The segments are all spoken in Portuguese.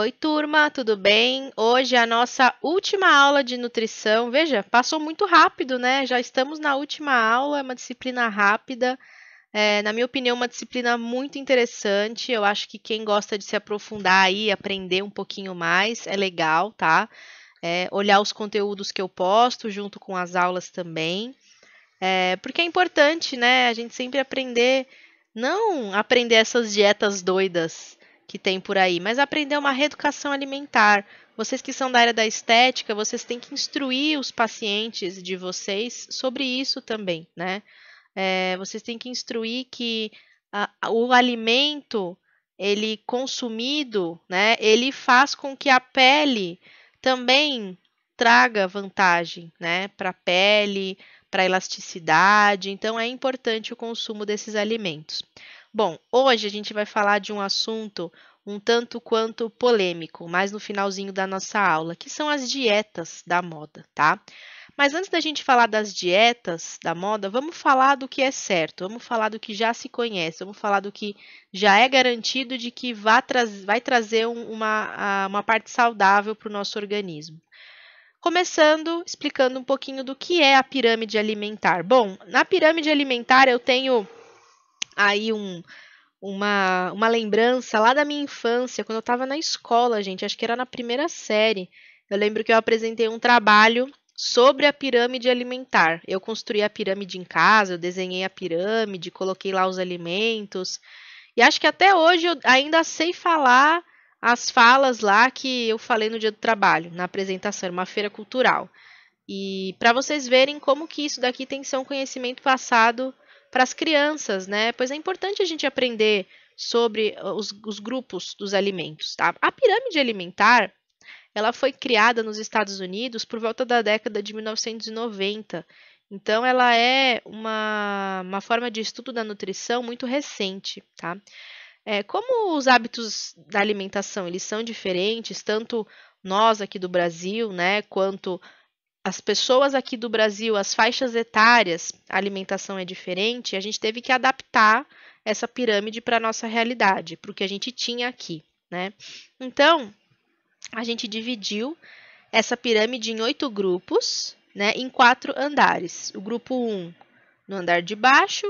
Oi, turma, tudo bem? Hoje é a nossa última aula de nutrição. Veja, passou muito rápido, né? Já estamos na última aula, é uma disciplina rápida. É, na minha opinião, uma disciplina muito interessante. Eu acho que quem gosta de se aprofundar aí, aprender um pouquinho mais, é legal, tá? É, olhar os conteúdos que eu posto junto com as aulas também. É, porque é importante, né? A gente sempre aprender, não aprender essas dietas doidas, que tem por aí, mas aprender uma reeducação alimentar. Vocês que são da área da estética, vocês têm que instruir os pacientes de vocês sobre isso também, né? É, vocês têm que instruir que a, o alimento ele consumido, né? Ele faz com que a pele também traga vantagem, né? Para a pele, para a elasticidade. Então é importante o consumo desses alimentos. Bom, hoje a gente vai falar de um assunto um tanto quanto polêmico, mais no finalzinho da nossa aula, que são as dietas da moda, tá? Mas antes da gente falar das dietas da moda, vamos falar do que é certo, vamos falar do que já se conhece, vamos falar do que já é garantido de que vai, tra vai trazer um, uma, uma parte saudável para o nosso organismo. Começando explicando um pouquinho do que é a pirâmide alimentar. Bom, na pirâmide alimentar eu tenho aí um, uma, uma lembrança lá da minha infância, quando eu estava na escola, gente, acho que era na primeira série. Eu lembro que eu apresentei um trabalho sobre a pirâmide alimentar. Eu construí a pirâmide em casa, eu desenhei a pirâmide, coloquei lá os alimentos. E acho que até hoje eu ainda sei falar as falas lá que eu falei no dia do trabalho, na apresentação, era uma feira cultural. E para vocês verem como que isso daqui tem que ser um conhecimento passado para as crianças, né? Pois é importante a gente aprender sobre ah, os, os grupos dos alimentos. Tá? A pirâmide alimentar ela foi criada nos Estados Unidos por volta da década de 1990. Então, ela é uma, uma forma de estudo da nutrição muito recente, tá? É, como os hábitos da alimentação eles são diferentes, tanto nós aqui do Brasil, né, quanto as pessoas aqui do Brasil, as faixas etárias, a alimentação é diferente, a gente teve que adaptar essa pirâmide para a nossa realidade, para o que a gente tinha aqui, né? Então, a gente dividiu essa pirâmide em oito grupos, né, em quatro andares. O grupo 1 um, no andar de baixo,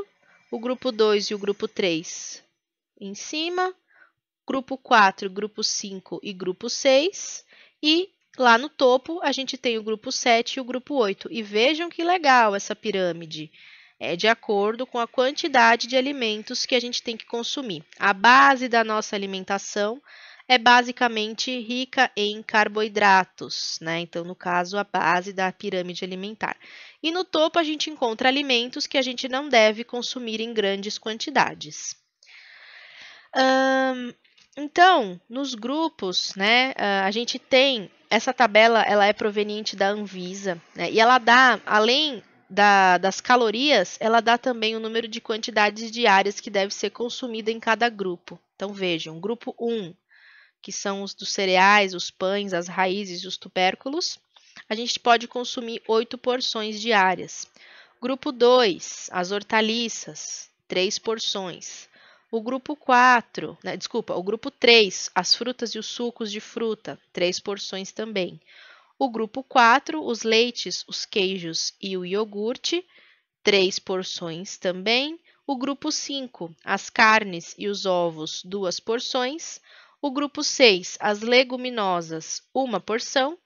o grupo 2 e o grupo 3 em cima, grupo 4, grupo 5 e grupo 6, e Lá no topo, a gente tem o grupo 7 e o grupo 8. E vejam que legal essa pirâmide. É de acordo com a quantidade de alimentos que a gente tem que consumir. A base da nossa alimentação é basicamente rica em carboidratos, né? Então, no caso, a base da pirâmide alimentar. E no topo a gente encontra alimentos que a gente não deve consumir em grandes quantidades. então, nos grupos, né, a gente tem essa tabela ela é proveniente da Anvisa né? e ela dá, além da, das calorias, ela dá também o número de quantidades diárias que deve ser consumida em cada grupo. Então vejam, grupo 1, que são os dos cereais, os pães, as raízes e os tubérculos, a gente pode consumir 8 porções diárias. Grupo 2, as hortaliças, 3 porções. O grupo 4, né, desculpa, o grupo 3, as frutas e os sucos de fruta, três porções também. O grupo 4, os leites, os queijos e o iogurte, três porções também. O grupo 5, as carnes e os ovos, duas porções. O grupo 6, as leguminosas, uma porção.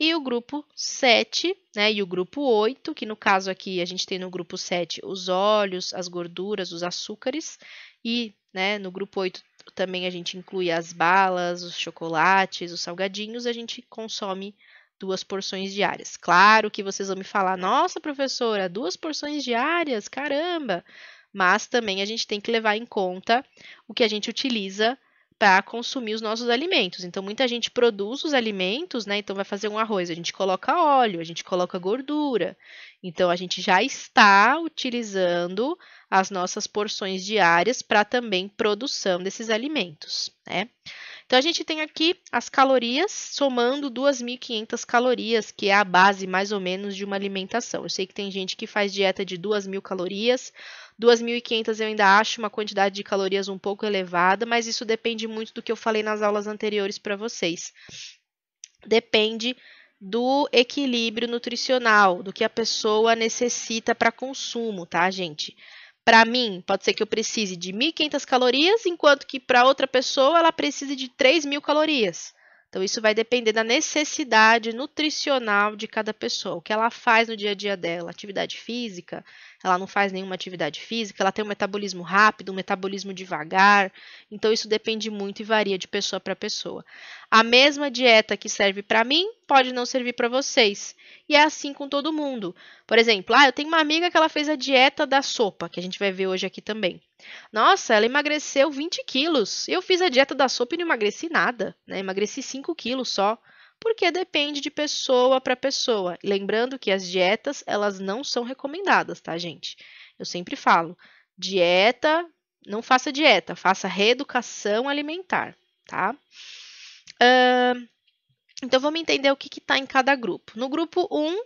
E o grupo 7, né, e o grupo 8, que no caso aqui a gente tem no grupo 7 os óleos, as gorduras, os açúcares. E né, no grupo 8 também a gente inclui as balas, os chocolates, os salgadinhos, a gente consome duas porções diárias. Claro que vocês vão me falar, nossa professora, duas porções diárias, caramba! Mas também a gente tem que levar em conta o que a gente utiliza para consumir os nossos alimentos. Então, muita gente produz os alimentos, né? Então, vai fazer um arroz, a gente coloca óleo, a gente coloca gordura. Então, a gente já está utilizando as nossas porções diárias para também produção desses alimentos, né? Então, a gente tem aqui as calorias, somando 2.500 calorias, que é a base mais ou menos de uma alimentação. Eu sei que tem gente que faz dieta de 2.000 calorias, 2.500 eu ainda acho uma quantidade de calorias um pouco elevada, mas isso depende muito do que eu falei nas aulas anteriores para vocês. Depende do equilíbrio nutricional, do que a pessoa necessita para consumo, tá, gente? Para mim, pode ser que eu precise de 1.500 calorias, enquanto que para outra pessoa ela precise de 3.000 calorias. Então, isso vai depender da necessidade nutricional de cada pessoa, o que ela faz no dia a dia dela, atividade física, ela não faz nenhuma atividade física, ela tem um metabolismo rápido, um metabolismo devagar. Então isso depende muito e varia de pessoa para pessoa. A mesma dieta que serve para mim pode não servir para vocês. E é assim com todo mundo. Por exemplo, ah, eu tenho uma amiga que ela fez a dieta da sopa, que a gente vai ver hoje aqui também. Nossa, ela emagreceu 20 quilos. Eu fiz a dieta da sopa e não emagreci nada, né? Emagreci 5 quilos só porque depende de pessoa para pessoa. Lembrando que as dietas, elas não são recomendadas, tá, gente? Eu sempre falo, dieta, não faça dieta, faça reeducação alimentar, tá? Uh, então, vamos entender o que está em cada grupo. No grupo 1,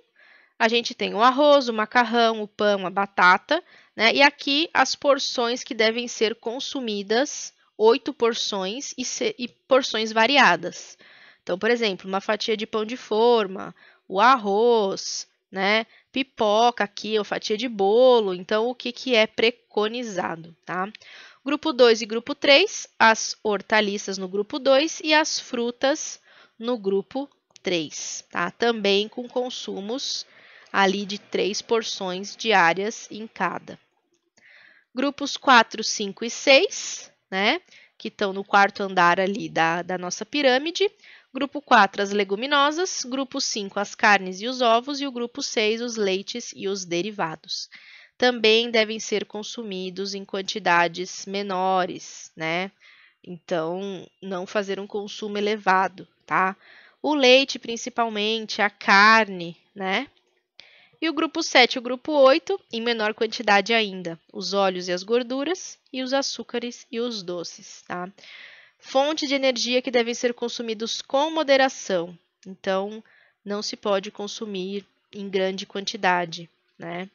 a gente tem o arroz, o macarrão, o pão, a batata, né? E aqui as porções que devem ser consumidas, oito porções e, se, e porções variadas. Então, por exemplo, uma fatia de pão de forma, o arroz, né? Pipoca aqui, ou fatia de bolo. Então, o que, que é preconizado, tá? Grupo 2 e grupo 3, as hortaliças no grupo 2 e as frutas no grupo 3, tá? Também com consumos ali de três porções diárias em cada. Grupos 4, 5 e 6, né? Que estão no quarto andar ali da, da nossa pirâmide. Grupo 4, as leguminosas. Grupo 5, as carnes e os ovos. E o grupo 6, os leites e os derivados. Também devem ser consumidos em quantidades menores, né? Então, não fazer um consumo elevado, tá? O leite, principalmente, a carne, né? E o grupo 7 e o grupo 8, em menor quantidade ainda, os óleos e as gorduras, e os açúcares e os doces, tá? Fonte de energia que devem ser consumidos com moderação. Então, não se pode consumir em grande quantidade, né?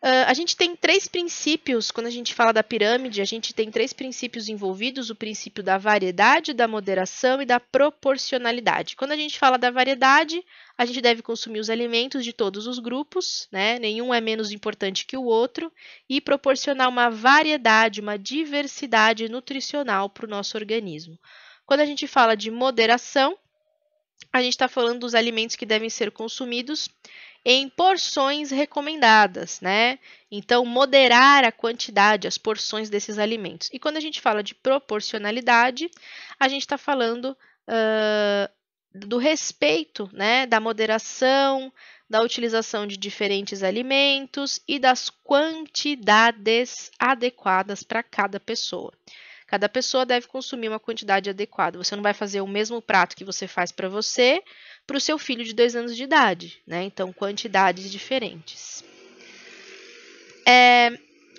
Uh, a gente tem três princípios, quando a gente fala da pirâmide, a gente tem três princípios envolvidos: o princípio da variedade, da moderação e da proporcionalidade. Quando a gente fala da variedade, a gente deve consumir os alimentos de todos os grupos, né? nenhum é menos importante que o outro, e proporcionar uma variedade, uma diversidade nutricional para o nosso organismo. Quando a gente fala de moderação, a gente está falando dos alimentos que devem ser consumidos em porções recomendadas, né? Então, moderar a quantidade, as porções desses alimentos. E quando a gente fala de proporcionalidade, a gente está falando uh, do respeito, né? Da moderação, da utilização de diferentes alimentos e das quantidades adequadas para cada pessoa. Cada pessoa deve consumir uma quantidade adequada. Você não vai fazer o mesmo prato que você faz para você para o seu filho de dois anos de idade, né? Então, quantidades diferentes. É,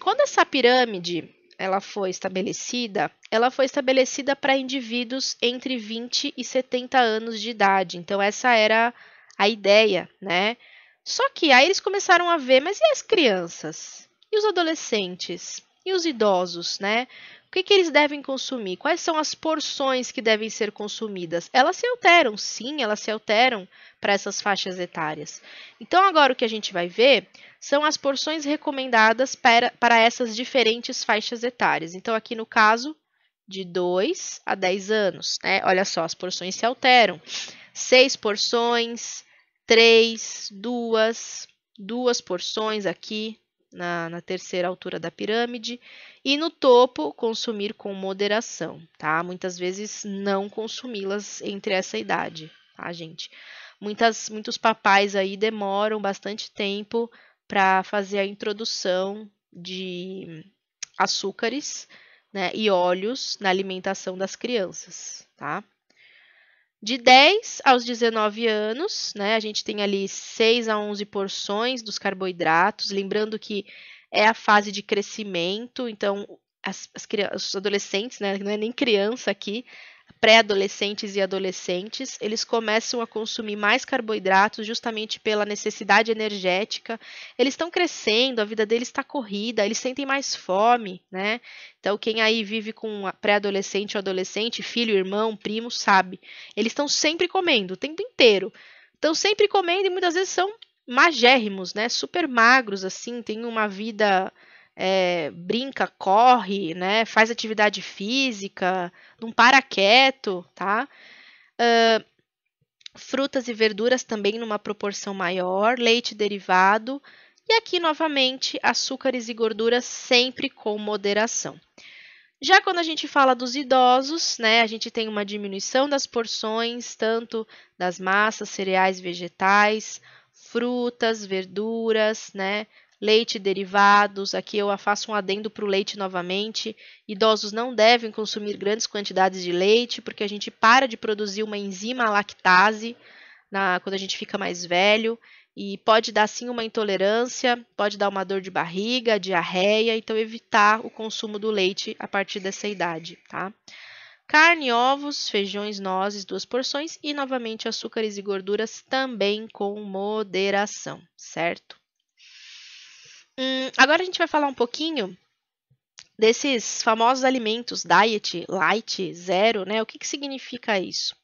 quando essa pirâmide ela foi estabelecida, ela foi estabelecida para indivíduos entre 20 e 70 anos de idade. Então, essa era a ideia, né? Só que aí eles começaram a ver, mas e as crianças? E os adolescentes? E os idosos, né? O que, que eles devem consumir? Quais são as porções que devem ser consumidas? Elas se alteram, sim, elas se alteram para essas faixas etárias. Então, agora o que a gente vai ver são as porções recomendadas para, para essas diferentes faixas etárias. Então, aqui no caso, de 2 a 10 anos. Né? Olha só, as porções se alteram. 6 porções, 3, 2, 2 porções aqui, na, na, terceira altura da pirâmide, e no topo, consumir com moderação, tá? Muitas vezes não consumi-las entre essa idade, tá, gente? Muitas, muitos papais aí demoram bastante tempo para fazer a introdução de açúcares né, e óleos na alimentação das crianças, tá? De 10 aos 19 anos, né, a gente tem ali 6 a 11 porções dos carboidratos, lembrando que é a fase de crescimento, então as, as, os adolescentes, né, não é nem criança aqui, pré-adolescentes e adolescentes, eles começam a consumir mais carboidratos justamente pela necessidade energética. Eles estão crescendo, a vida deles está corrida, eles sentem mais fome, né? Então, quem aí vive com pré-adolescente ou adolescente, filho, irmão, primo, sabe. Eles estão sempre comendo, o tempo inteiro. Estão sempre comendo e muitas vezes são magérrimos, né? Super magros, assim, têm uma vida é, brinca, corre, né? Faz atividade física, não para quieto, tá? Uh, frutas e verduras também numa proporção maior, leite derivado e aqui novamente açúcares e gorduras sempre com moderação. Já quando a gente fala dos idosos, né, a gente tem uma diminuição das porções, tanto das massas, cereais, vegetais, frutas, verduras, né, leite derivados, aqui eu faço um adendo para o leite novamente. Idosos não devem consumir grandes quantidades de leite, porque a gente para de produzir uma enzima lactase na, quando a gente fica mais velho, e pode dar sim uma intolerância, pode dar uma dor de barriga, diarreia, então evitar o consumo do leite a partir dessa idade, tá? Carne, ovos, feijões, nozes, duas porções e novamente açúcares e gorduras também com moderação, certo? Hum, agora a gente vai falar um pouquinho desses famosos alimentos diet, light, zero, né? O que, que significa isso?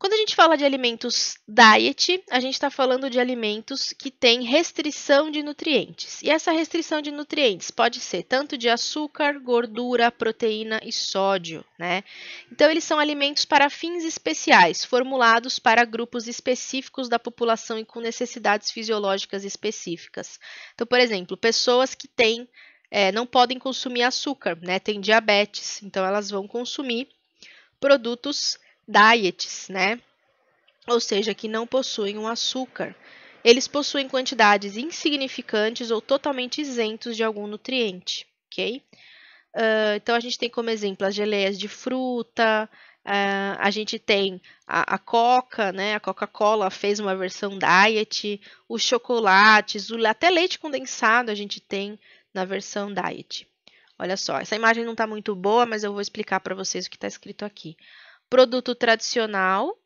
Quando a gente fala de alimentos diet, a gente está falando de alimentos que têm restrição de nutrientes. E essa restrição de nutrientes pode ser tanto de açúcar, gordura, proteína e sódio, né? Então, eles são alimentos para fins especiais, formulados para grupos específicos da população e com necessidades fisiológicas específicas. Então, por exemplo, pessoas que têm. É, não podem consumir açúcar, né? Tem diabetes, então elas vão consumir produtos diets, né? Ou seja, que não possuem um açúcar. Eles possuem quantidades insignificantes ou totalmente isentos de algum nutriente, ok? Uh, então a gente tem como exemplo as geleias de fruta, uh, a gente tem a, a Coca, né? A Coca-Cola fez uma versão diet, os chocolates, o, até leite condensado a gente tem na versão diet. Olha só, essa imagem não está muito boa, mas eu vou explicar para vocês o que está escrito aqui. Produto tradicional.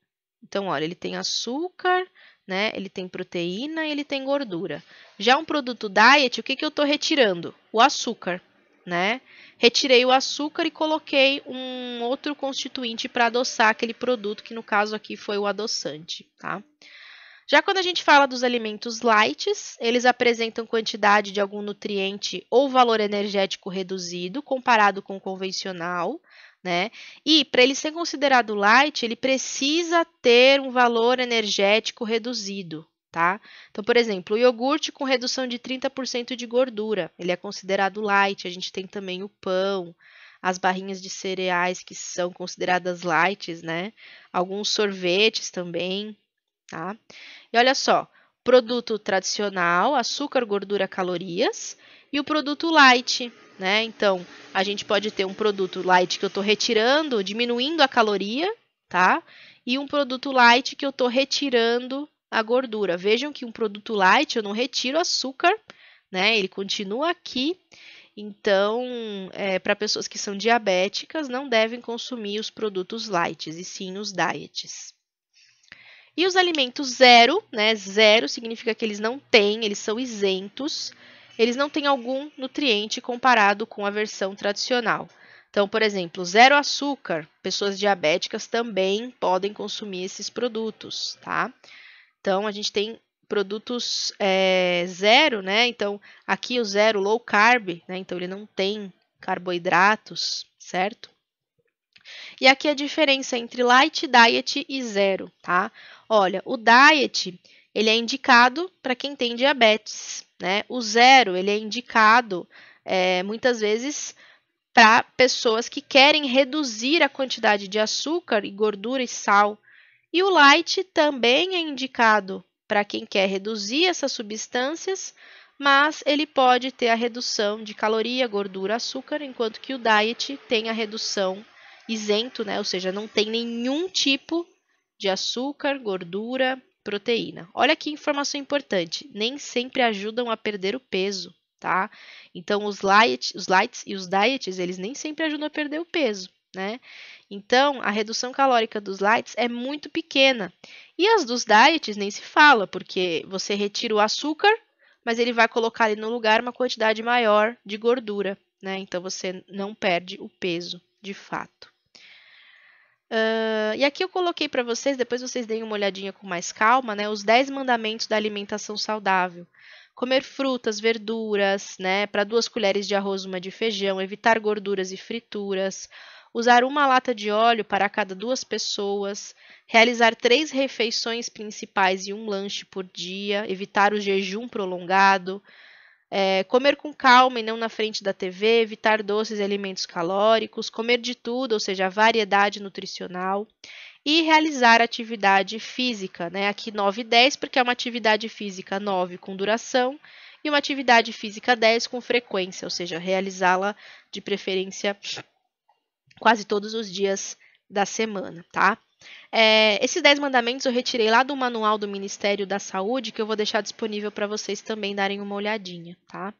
Então, olha, ele tem açúcar, né? Ele tem proteína e ele tem gordura. Já um produto diet, o que, que eu estou retirando? O açúcar, né? Retirei o açúcar e coloquei um outro constituinte para adoçar aquele produto, que no caso aqui foi o adoçante, tá? Já quando a gente fala dos alimentos light, eles apresentam quantidade de algum nutriente ou valor energético reduzido comparado com o convencional, né? E para ele ser considerado light, ele precisa ter um valor energético reduzido, tá? Então, por exemplo, o iogurte com redução de 30% de gordura, ele é considerado light. A gente tem também o pão, as barrinhas de cereais que são consideradas lights, né? Alguns sorvetes também, tá? E olha só, produto tradicional, açúcar, gordura, calorias e o produto light, né? Então, a gente pode ter um produto light que eu estou retirando, diminuindo a caloria, tá? E um produto light que eu estou retirando a gordura. Vejam que um produto light eu não retiro açúcar, né? Ele continua aqui. Então, é, para pessoas que são diabéticas, não devem consumir os produtos light, e sim os diets. E os alimentos zero, né? Zero significa que eles não têm, eles são isentos eles não têm algum nutriente comparado com a versão tradicional. Então, por exemplo, zero açúcar, pessoas diabéticas também podem consumir esses produtos, tá? Então, a gente tem produtos é, zero, né? Então, aqui o zero low carb, né? Então, ele não tem carboidratos, certo? E aqui a diferença entre light diet e zero, tá? Olha, o diet ele é indicado para quem tem diabetes, né? O zero ele é indicado é, muitas vezes para pessoas que querem reduzir a quantidade de açúcar e gordura e sal. E o light também é indicado para quem quer reduzir essas substâncias, mas ele pode ter a redução de caloria, gordura, açúcar, enquanto que o diet tem a redução isento, né? Ou seja, não tem nenhum tipo de açúcar, gordura, proteína. Olha que informação importante, nem sempre ajudam a perder o peso, tá? Então os light, os lights e os diets, eles nem sempre ajudam a perder o peso, né? Então, a redução calórica dos lights é muito pequena. E as dos diets nem se fala, porque você retira o açúcar, mas ele vai colocar ali no lugar uma quantidade maior de gordura, né? Então você não perde o peso, de fato. Uh, e aqui eu coloquei para vocês, depois vocês deem uma olhadinha com mais calma, né? Os 10 mandamentos da alimentação saudável. Comer frutas, verduras, né? Para duas colheres de arroz, uma de feijão, evitar gorduras e frituras, usar uma lata de óleo para cada duas pessoas, realizar três refeições principais e um lanche por dia, evitar o jejum prolongado, é, comer com calma e não na frente da TV, evitar doces e alimentos calóricos, comer de tudo, ou seja, variedade nutricional, e realizar atividade física, né? Aqui 9 e 10, porque é uma atividade física 9 com duração e uma atividade física 10 com frequência, ou seja, realizá-la de preferência quase todos os dias da semana, tá? É, esses 10 mandamentos eu retirei lá do manual do Ministério da Saúde, que eu vou deixar disponível para vocês também darem uma olhadinha, tá?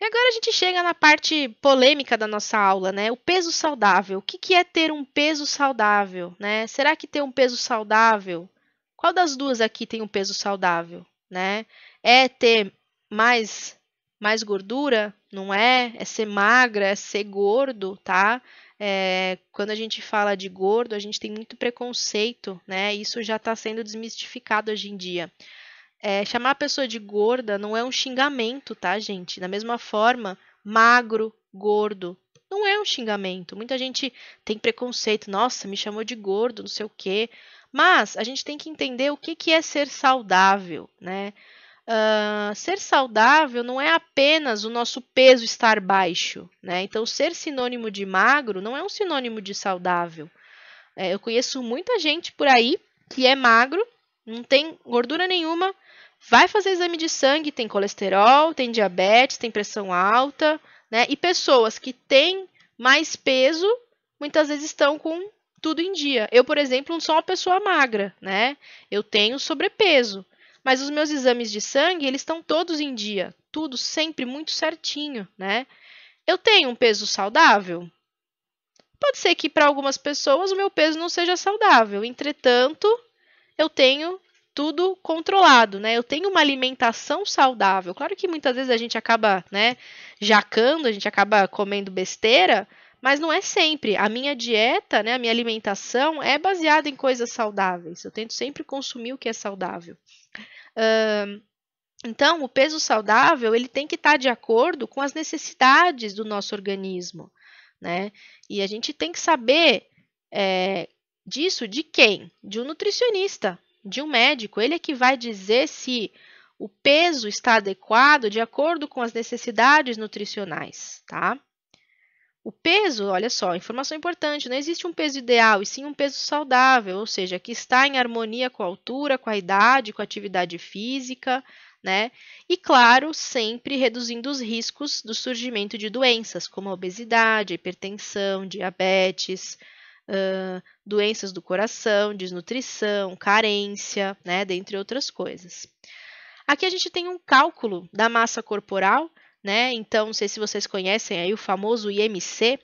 E agora a gente chega na parte polêmica da nossa aula, né? O peso saudável. O que, que é ter um peso saudável, né? Será que ter um peso saudável? Qual das duas aqui tem um peso saudável, né? É ter mais mais gordura? Não é? É ser magra, é ser gordo, tá? é, quando a gente fala de gordo, a gente tem muito preconceito, né? Isso já está sendo desmistificado hoje em dia. É, chamar a pessoa de gorda não é um xingamento, tá, gente? Da mesma forma, magro, gordo, não é um xingamento. Muita gente tem preconceito, nossa, me chamou de gordo, não sei o quê. Mas a gente tem que entender o que, que é ser saudável, né? Uh, ser saudável não é apenas o nosso peso estar baixo, né? Então, ser sinônimo de magro não é um sinônimo de saudável. É, eu conheço muita gente por aí que é magro, não tem gordura nenhuma, vai fazer exame de sangue, tem colesterol, tem diabetes, tem pressão alta, né? E pessoas que têm mais peso muitas vezes estão com tudo em dia. Eu, por exemplo, não sou uma pessoa magra, né? Eu tenho sobrepeso. Mas os meus exames de sangue, eles estão todos em dia, tudo sempre muito certinho, né? Eu tenho um peso saudável? Pode ser que para algumas pessoas o meu peso não seja saudável. Entretanto, eu tenho tudo controlado, né? Eu tenho uma alimentação saudável. Claro que muitas vezes a gente acaba, né, jacando, a gente acaba comendo besteira, mas não é sempre. A minha dieta, né, a minha alimentação é baseada em coisas saudáveis. Eu tento sempre consumir o que é saudável. Uh, então, o peso saudável ele tem que estar de acordo com as necessidades do nosso organismo, né? E a gente tem que saber é, disso de quem? De um nutricionista, de um médico. Ele é que vai dizer se o peso está adequado de acordo com as necessidades nutricionais, tá? O peso, olha só, informação importante, não existe um peso ideal, e sim um peso saudável, ou seja, que está em harmonia com a altura, com a idade, com a atividade física, né? E claro, sempre reduzindo os riscos do surgimento de doenças, como a obesidade, a hipertensão, diabetes, uh, doenças do coração, desnutrição, carência, né? Dentre outras coisas. Aqui a gente tem um cálculo da massa corporal né? Então, não sei se vocês conhecem aí o famoso IMC.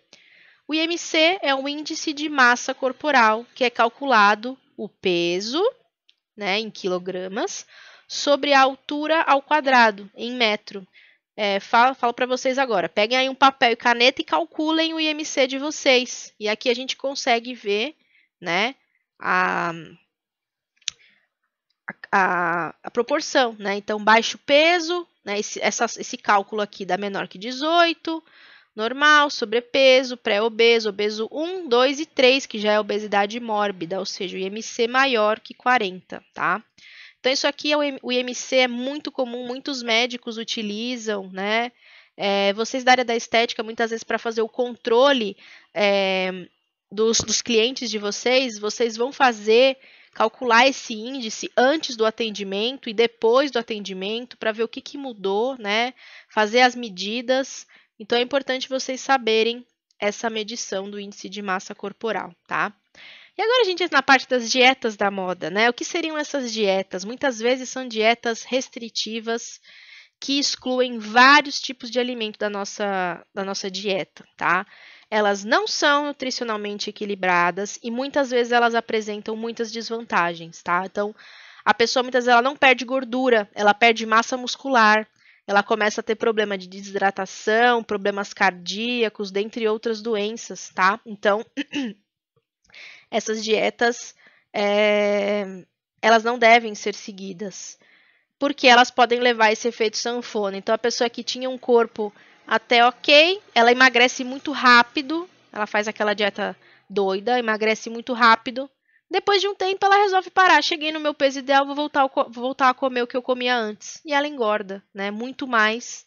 O IMC é o índice de massa corporal que é calculado o peso, né, em quilogramas, sobre a altura ao quadrado, em metro. É, falo, falo para vocês agora, peguem aí um papel e caneta e calculem o IMC de vocês. E aqui a gente consegue ver, né, a, a, a, proporção, né? Então, baixo peso, né, esse, essa, esse cálculo aqui dá menor que 18, normal, sobrepeso, pré-obeso, obeso 1, 2 e 3, que já é obesidade mórbida, ou seja, o IMC maior que 40, tá? Então, isso aqui é o IMC é muito comum, muitos médicos utilizam, né? É, vocês da área da estética, muitas vezes, para fazer o controle é, dos, dos clientes de vocês, vocês vão fazer calcular esse índice antes do atendimento e depois do atendimento para ver o que, que mudou, né? Fazer as medidas. Então é importante vocês saberem essa medição do índice de massa corporal, tá? E agora a gente entra na parte das dietas da moda, né? O que seriam essas dietas? Muitas vezes são dietas restritivas que excluem vários tipos de alimento da nossa, da nossa dieta, tá? Elas não são nutricionalmente equilibradas e muitas vezes elas apresentam muitas desvantagens, tá? Então, a pessoa muitas vezes ela não perde gordura, ela perde massa muscular, ela começa a ter problema de desidratação, problemas cardíacos, dentre outras doenças, tá? Então, essas dietas, é, elas não devem ser seguidas, porque elas podem levar esse efeito sanfona. Então, a pessoa que tinha um corpo até ok. Ela emagrece muito rápido. Ela faz aquela dieta doida, emagrece muito rápido. Depois de um tempo, ela resolve parar. Cheguei no meu peso ideal, vou voltar, vou voltar a comer o que eu comia antes. E ela engorda, né? Muito mais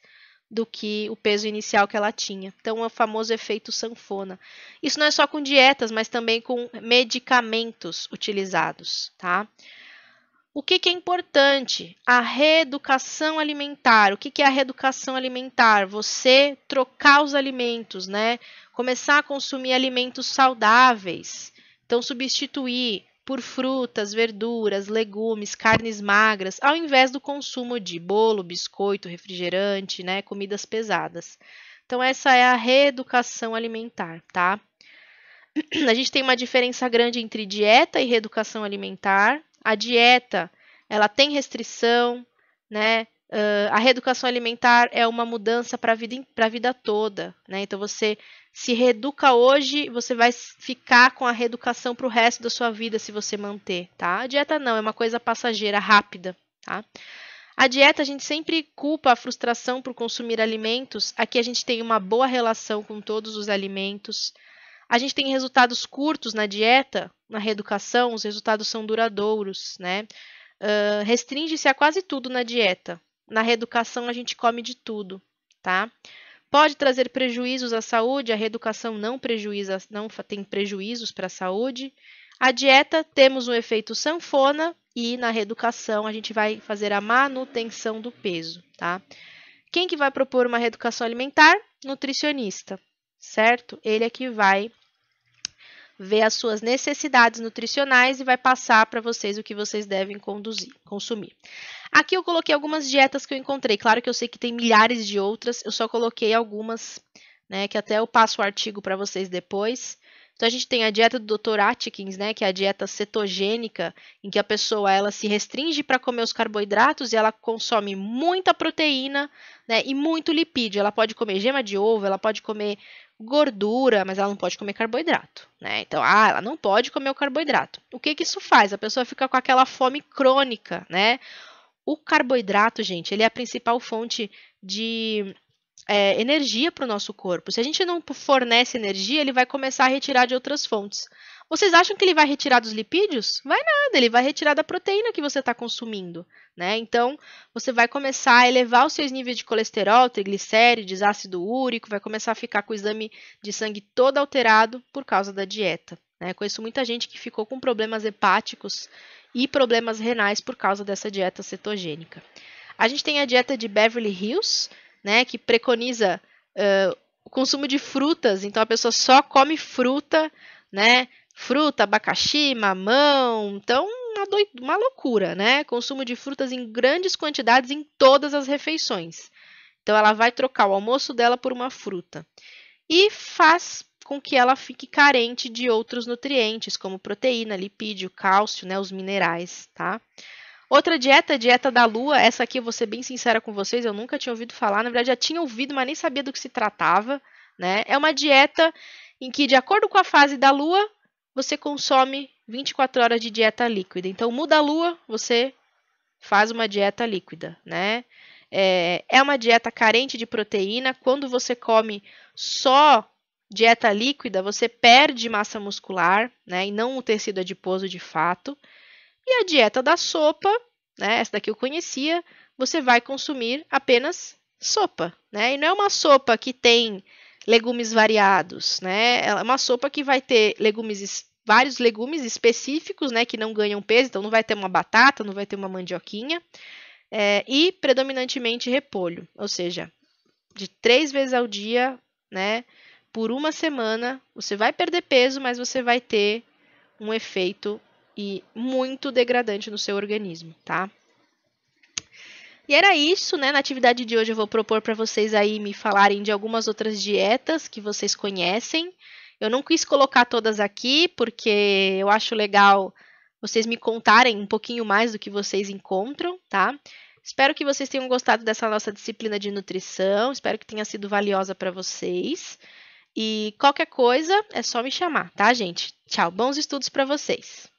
do que o peso inicial que ela tinha. Então, é o famoso efeito sanfona. Isso não é só com dietas, mas também com medicamentos utilizados, tá? O que, que, é importante? A reeducação alimentar. O que, que, é a reeducação alimentar? Você trocar os alimentos, né? Começar a consumir alimentos saudáveis. Então, substituir por frutas, verduras, legumes, carnes magras, ao invés do consumo de bolo, biscoito, refrigerante, né? Comidas pesadas. Então, essa é a reeducação alimentar, tá? A gente tem uma diferença grande entre dieta e reeducação alimentar, a dieta ela tem restrição, né? Uh, a reeducação alimentar é uma mudança para vida, a vida toda, né? Então você se reeduca hoje, você vai ficar com a reeducação para o resto da sua vida se você manter, tá? A dieta não, é uma coisa passageira, rápida, tá? A dieta, a gente sempre culpa a frustração por consumir alimentos. Aqui a gente tem uma boa relação com todos os alimentos. A gente tem resultados curtos na dieta, na reeducação, os resultados são duradouros, né? Uh, Restringe-se a quase tudo na dieta. Na reeducação, a gente come de tudo, tá? Pode trazer prejuízos à saúde, a reeducação não, prejuíza, não tem prejuízos para a saúde. A dieta, temos um efeito sanfona e na reeducação a gente vai fazer a manutenção do peso, tá? Quem que vai propor uma reeducação alimentar? Nutricionista, certo? Ele é que vai vê as suas necessidades nutricionais e vai passar para vocês o que vocês devem conduzir, consumir. Aqui eu coloquei algumas dietas que eu encontrei. Claro que eu sei que tem milhares de outras, eu só coloquei algumas, né, que até eu passo o artigo para vocês depois. Então a gente tem a dieta do Dr. Atkins, né, que é a dieta cetogênica, em que a pessoa ela se restringe para comer os carboidratos e ela consome muita proteína, né, e muito lipídio. Ela pode comer gema de ovo, ela pode comer gordura, mas ela não pode comer carboidrato, né? Então, ah, ela não pode comer o carboidrato. O que que isso faz? A pessoa fica com aquela fome crônica, né? O carboidrato, gente, ele é a principal fonte de é, energia para o nosso corpo. Se a gente não fornece energia, ele vai começar a retirar de outras fontes. Vocês acham que ele vai retirar dos lipídios? Vai nada, ele vai retirar da proteína que você está consumindo, né? Então, você vai começar a elevar os seus níveis de colesterol, triglicérides, ácido úrico, vai começar a ficar com o exame de sangue todo alterado por causa da dieta. Né? Conheço muita gente que ficou com problemas hepáticos e problemas renais por causa dessa dieta cetogênica. A gente tem a dieta de Beverly Hills, né, que preconiza uh, o consumo de frutas, então a pessoa só come fruta, né? fruta, abacaxi, mamão. Então, uma, do... uma loucura, né? Consumo de frutas em grandes quantidades em todas as refeições. Então, ela vai trocar o almoço dela por uma fruta. E faz com que ela fique carente de outros nutrientes, como proteína, lipídio, cálcio, né, os minerais, tá? Outra dieta, dieta da lua, essa aqui eu vou ser bem sincera com vocês, eu nunca tinha ouvido falar, na verdade já tinha ouvido, mas nem sabia do que se tratava, né? É uma dieta em que, de acordo com a fase da lua, você consome 24 horas de dieta líquida. Então, muda a lua, você faz uma dieta líquida, né? É, é, uma dieta carente de proteína. Quando você come só dieta líquida, você perde massa muscular, né? E não o tecido adiposo de fato. E a dieta da sopa, né? Essa daqui eu conhecia. Você vai consumir apenas sopa, né? E não é uma sopa que tem legumes variados, né? É uma sopa que vai ter legumes vários legumes específicos, né, que não ganham peso, então não vai ter uma batata, não vai ter uma mandioquinha, é, e predominantemente repolho, ou seja, de três vezes ao dia, né, por uma semana, você vai perder peso, mas você vai ter um efeito e muito degradante no seu organismo, tá? E era isso, né? Na atividade de hoje eu vou propor para vocês aí me falarem de algumas outras dietas que vocês conhecem. Eu não quis colocar todas aqui porque eu acho legal vocês me contarem um pouquinho mais do que vocês encontram, tá? Espero que vocês tenham gostado dessa nossa disciplina de nutrição, espero que tenha sido valiosa para vocês. E qualquer coisa é só me chamar, tá, gente? Tchau, bons estudos para vocês.